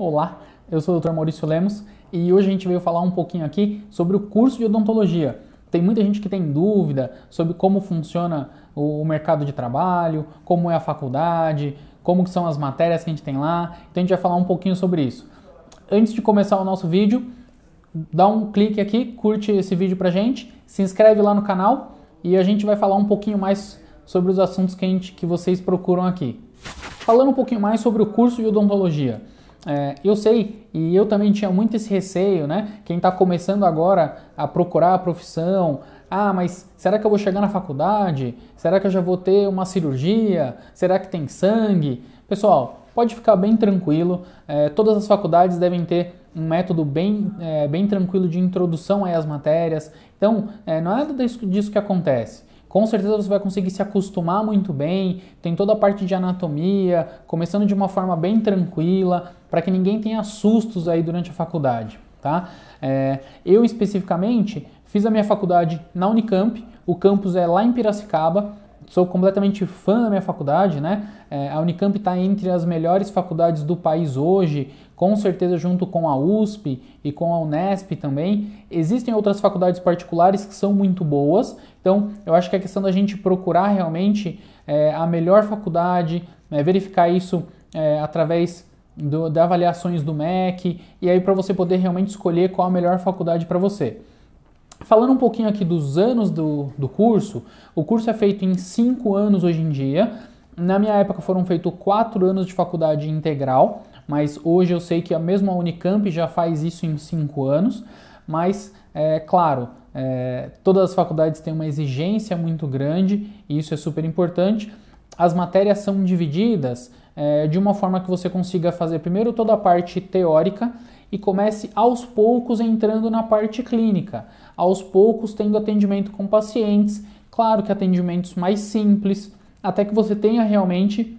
Olá, eu sou o Dr. Maurício Lemos e hoje a gente veio falar um pouquinho aqui sobre o curso de odontologia. Tem muita gente que tem dúvida sobre como funciona o mercado de trabalho, como é a faculdade, como são as matérias que a gente tem lá. Então a gente vai falar um pouquinho sobre isso. Antes de começar o nosso vídeo, dá um clique aqui, curte esse vídeo pra gente, se inscreve lá no canal e a gente vai falar um pouquinho mais sobre os assuntos que, gente, que vocês procuram aqui. Falando um pouquinho mais sobre o curso de odontologia. É, eu sei, e eu também tinha muito esse receio, né? Quem está começando agora a procurar a profissão, ah, mas será que eu vou chegar na faculdade? Será que eu já vou ter uma cirurgia? Será que tem sangue? Pessoal, pode ficar bem tranquilo, é, todas as faculdades devem ter um método bem, é, bem tranquilo de introdução às matérias, então é, não é nada disso que acontece com certeza você vai conseguir se acostumar muito bem. Tem toda a parte de anatomia, começando de uma forma bem tranquila, para que ninguém tenha sustos aí durante a faculdade, tá? É, eu especificamente fiz a minha faculdade na Unicamp, o campus é lá em Piracicaba. Sou completamente fã da minha faculdade, né? É, a Unicamp está entre as melhores faculdades do país hoje, com certeza junto com a USP e com a Unesp também. Existem outras faculdades particulares que são muito boas, então eu acho que a é questão da gente procurar realmente é, a melhor faculdade, né, verificar isso é, através do, da avaliações do MEC, e aí para você poder realmente escolher qual a melhor faculdade para você. Falando um pouquinho aqui dos anos do, do curso, o curso é feito em cinco anos hoje em dia. Na minha época foram feitos quatro anos de faculdade integral mas hoje eu sei que a mesma Unicamp já faz isso em cinco anos, mas é claro, é, todas as faculdades têm uma exigência muito grande e isso é super importante. As matérias são divididas é, de uma forma que você consiga fazer primeiro toda a parte teórica e comece aos poucos entrando na parte clínica, aos poucos tendo atendimento com pacientes, claro que atendimentos mais simples, até que você tenha realmente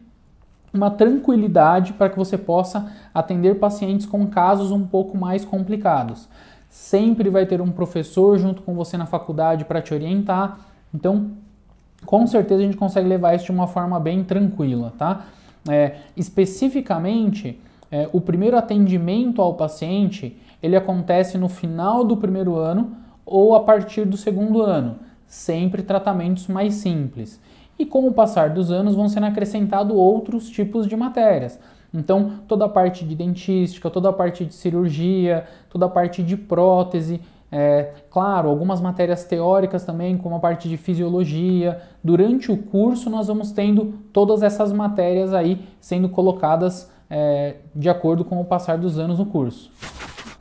uma tranquilidade para que você possa atender pacientes com casos um pouco mais complicados. Sempre vai ter um professor junto com você na faculdade para te orientar. Então, com certeza a gente consegue levar isso de uma forma bem tranquila, tá? É, especificamente, é, o primeiro atendimento ao paciente ele acontece no final do primeiro ano ou a partir do segundo ano, sempre tratamentos mais simples e com o passar dos anos vão sendo acrescentados outros tipos de matérias. Então, toda a parte de dentística, toda a parte de cirurgia, toda a parte de prótese, é, claro, algumas matérias teóricas também, como a parte de fisiologia. Durante o curso, nós vamos tendo todas essas matérias aí sendo colocadas é, de acordo com o passar dos anos no curso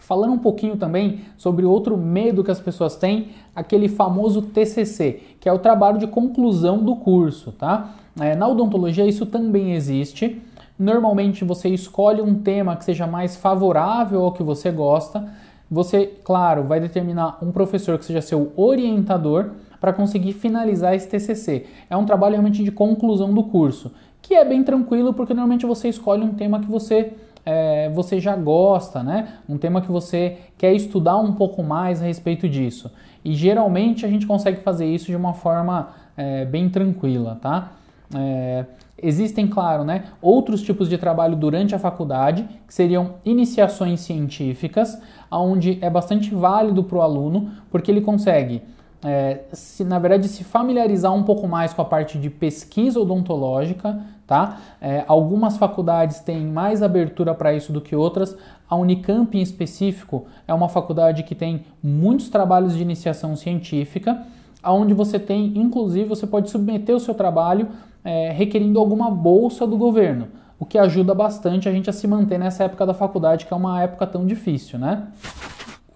falando um pouquinho também sobre outro medo que as pessoas têm, aquele famoso TCC, que é o trabalho de conclusão do curso, tá? É, na odontologia isso também existe. Normalmente você escolhe um tema que seja mais favorável ao que você gosta. Você, claro, vai determinar um professor que seja seu orientador para conseguir finalizar esse TCC. É um trabalho realmente de conclusão do curso, que é bem tranquilo porque normalmente você escolhe um tema que você é, você já gosta, né? Um tema que você quer estudar um pouco mais a respeito disso. E geralmente a gente consegue fazer isso de uma forma é, bem tranquila, tá? É, existem, claro, né, outros tipos de trabalho durante a faculdade, que seriam iniciações científicas, onde é bastante válido para o aluno, porque ele consegue, é, se, na verdade, se familiarizar um pouco mais com a parte de pesquisa odontológica, tá? É, algumas faculdades têm mais abertura para isso do que outras. A Unicamp, em específico, é uma faculdade que tem muitos trabalhos de iniciação científica, onde você tem, inclusive, você pode submeter o seu trabalho é, requerendo alguma bolsa do governo, o que ajuda bastante a gente a se manter nessa época da faculdade, que é uma época tão difícil, né?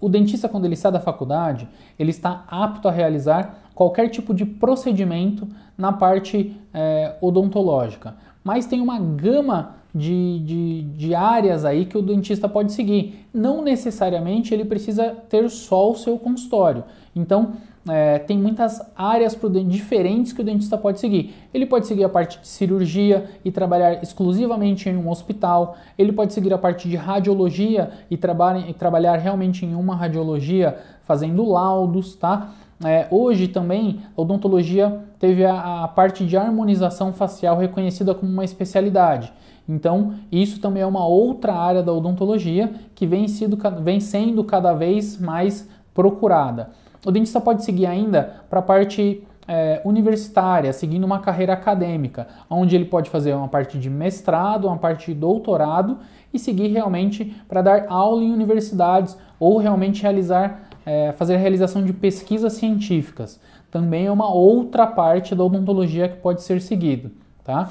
O dentista, quando ele sai da faculdade, ele está apto a realizar qualquer tipo de procedimento na parte é, odontológica mas tem uma gama de, de, de, áreas aí que o dentista pode seguir. Não necessariamente ele precisa ter só o seu consultório. Então, é, tem muitas áreas diferentes que o dentista pode seguir. Ele pode seguir a parte de cirurgia e trabalhar exclusivamente em um hospital. Ele pode seguir a parte de radiologia e, traba e trabalhar realmente em uma radiologia fazendo laudos, tá? É, hoje também a odontologia teve a, a, parte de harmonização facial reconhecida como uma especialidade. Então, isso também é uma outra área da odontologia que vem, sido, vem sendo cada vez mais procurada. O dentista pode seguir ainda para a parte é, universitária, seguindo uma carreira acadêmica, onde ele pode fazer uma parte de mestrado, uma parte de doutorado e seguir realmente para dar aula em universidades ou realmente realizar é, fazer a realização de pesquisas científicas. Também é uma outra parte da odontologia que pode ser seguida, tá?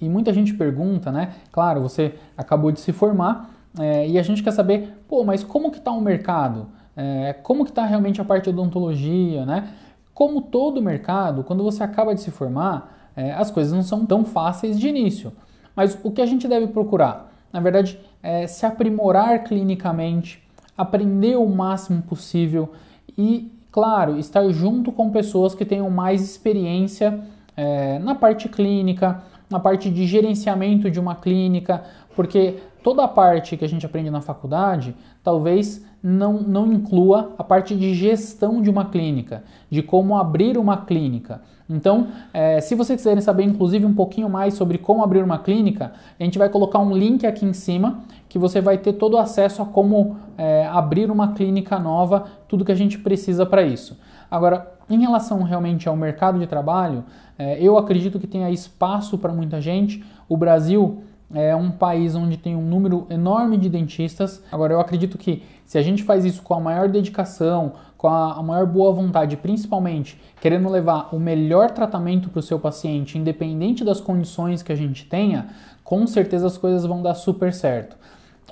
E muita gente pergunta, né? Claro, você acabou de se formar é, e a gente quer saber, pô, mas como que está o mercado? É, como que está realmente a parte da odontologia, né? Como todo o mercado, quando você acaba de se formar, é, as coisas não são tão fáceis de início. Mas o que a gente deve procurar? Na verdade, é se aprimorar clinicamente, aprender o máximo possível e, claro, estar junto com pessoas que tenham mais experiência é, na parte clínica, na parte de gerenciamento de uma clínica, porque toda a parte que a gente aprende na faculdade, talvez não, não inclua a parte de gestão de uma clínica, de como abrir uma clínica. Então, é, se vocês quiserem saber, inclusive, um pouquinho mais sobre como abrir uma clínica, a gente vai colocar um link aqui em cima que você vai ter todo o acesso a como é, abrir uma clínica nova, tudo que a gente precisa para isso. Agora, em relação realmente ao mercado de trabalho, é, eu acredito que tenha espaço para muita gente. O Brasil é um país onde tem um número enorme de dentistas. Agora, eu acredito que se a gente faz isso com a maior dedicação, com a, maior boa vontade, principalmente querendo levar o melhor tratamento para o seu paciente, independente das condições que a gente tenha, com certeza as coisas vão dar super certo.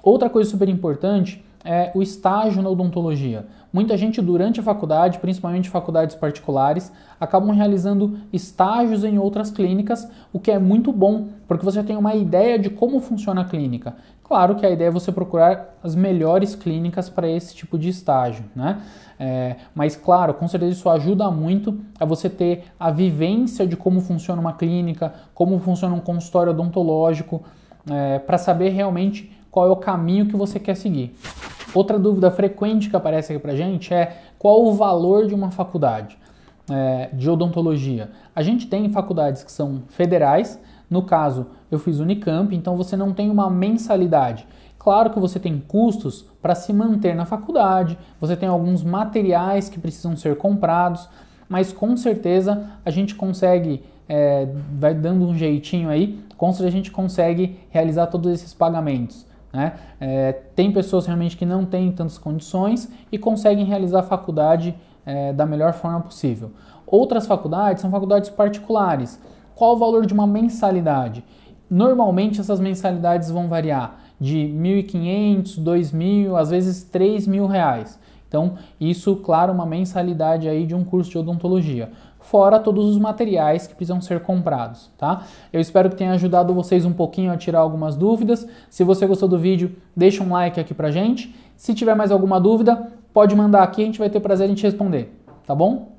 Outra coisa super importante é o estágio na odontologia. Muita gente durante a faculdade, principalmente faculdades particulares, acabam realizando estágios em outras clínicas, o que é muito bom, porque você tem uma ideia de como funciona a clínica. Claro que a ideia é você procurar as melhores clínicas para esse tipo de estágio, né? É, mas claro, com certeza isso ajuda muito a você ter a vivência de como funciona uma clínica, como funciona um consultório odontológico, é, para saber realmente qual é o caminho que você quer seguir. Outra dúvida frequente que aparece aqui pra gente é qual o valor de uma faculdade é, de odontologia. A gente tem faculdades que são federais, no caso eu fiz Unicamp, então você não tem uma mensalidade. Claro que você tem custos para se manter na faculdade, você tem alguns materiais que precisam ser comprados, mas com certeza a gente consegue, é, vai dando um jeitinho aí, com certeza a gente consegue realizar todos esses pagamentos. Né? É, tem pessoas realmente que não têm tantas condições e conseguem realizar a faculdade é, da melhor forma possível. Outras faculdades são faculdades particulares. Qual o valor de uma mensalidade? Normalmente essas mensalidades vão variar de 1.500, 2.000, às vezes 3.000 reais. Então, isso, claro, uma mensalidade aí de um curso de odontologia. Fora todos os materiais que precisam ser comprados, tá? Eu espero que tenha ajudado vocês um pouquinho a tirar algumas dúvidas. Se você gostou do vídeo, deixa um like aqui pra gente. Se tiver mais alguma dúvida, pode mandar aqui, a gente vai ter prazer em te responder, tá bom?